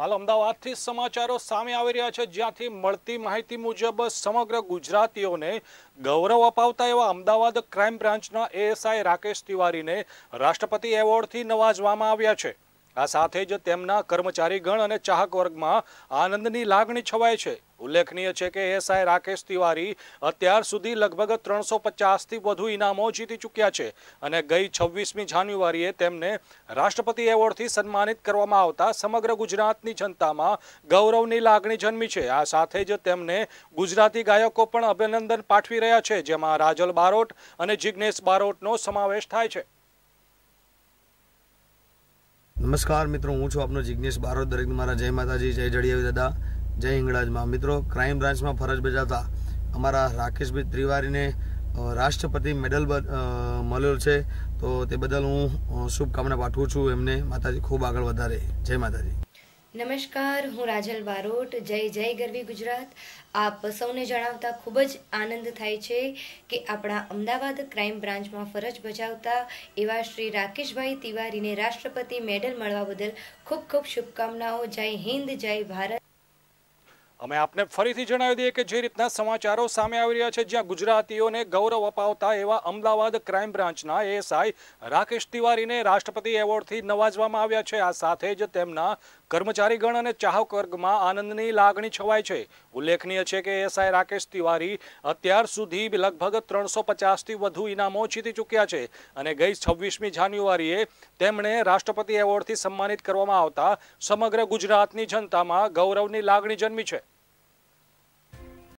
હાલ અમદાવાદથી સમાચારો સામે આવી રહ્યા છે જ્યાંથી મળતી માહિતી મુજબ સમગ્ર ગુજરાતીઓને ગૌરવ અપાવતા એવા અમદાવાદ ક્રાઇમ બ્રાન્ચના એએસઆઈ રાકેશ તિવારીને રાષ્ટ્રપતિ એવોર્ડથી નવાજવામાં આવ્યા છે આ સાથે જ તેમના કર્મચારીગણ અને ચાહક વર્ગમાં આનંદની લાગણી છવાય છે ઉલ્લેખનીય છે કે એસઆઈ રાકેશ તિવારી અત્યાર સુધી લગભગ ત્રણસો પચાસથી વધુ ઇનામો જીતી ચૂક્યા છે અને ગઈ છવ્વીસમી જાન્યુઆરીએ તેમને રાષ્ટ્રપતિ એવોર્ડથી સન્માનિત કરવામાં આવતા સમગ્ર ગુજરાતની જનતામાં ગૌરવની લાગણી જન્મી છે આ સાથે જ તેમને ગુજરાતી ગાયકો પણ અભિનંદન પાઠવી રહ્યા છે જેમાં રાજલ બારોટ અને જિજ્ઞેશ બારોટનો સમાવેશ થાય છે નમસ્કાર મિત્રો હું છું આપનો જિજ્ઞેશ બારોદ દરેક મારા જય માતાજી જય જડિયાવી દાદા જય હિંગળાજમાં મિત્રો ક્રાઇમ બ્રાન્ચમાં ફરજ બજાવતા અમારા રાકેશભાઈ ત્રિવારીને રાષ્ટ્રપતિ મેડલ મળ્યો છે તો તે બદલ હું શુભકામના પાઠવું છું એમને માતાજી ખૂબ આગળ વધારે જય માતાજી નમસ્કાર હું રાજલ બારોટ જય જય ગરવી ગુજરાત આપ સૌને જણાવતા ખૂબ જ આનંદ થાય છે કે આપણા અમદાવાદ ક્રાઇમ બ્રાન્ચમાં ફરજ બજાવતા એવા શ્રી રાકેશભાઈ તિવારીને રાષ્ટ્રપતિ મેડલ મળવા બદલ ખૂબ ખૂબ શુભકામનાઓ જય હિન્દ જય ભારત અમે આપને ફરીથી જણાવી દઈએ કે જે રીતના સમાચારો સામે આવી રહ્યા છે જ્યાં ગુજરાતીઓને ગૌરવ અપાવતા એવા અમદાવાદ ક્રાઇમ બ્રાન્ચના એએસઆઈ રાકેશ તિવારીને રાષ્ટ્રપતિ એવોર્ડથી નવાજવામાં આવ્યા છે આ સાથે જ તેમના કર્મચારીગણ અને ચાહક વર્ગમાં આનંદની લાગણી છવાય છે ઉલ્લેખનીય છે કે એસઆઈ રાકેશ તિવારી અત્યાર સુધી લગભગ ત્રણસો પચાસથી વધુ ઇનામો જીતી ચૂક્યા છે અને ગઈ છવ્વીસમી જાન્યુઆરીએ તેમણે રાષ્ટ્રપતિ એવોર્ડથી સન્માનિત કરવામાં આવતા સમગ્ર ગુજરાતની જનતામાં ગૌરવની લાગણી જન્મી છે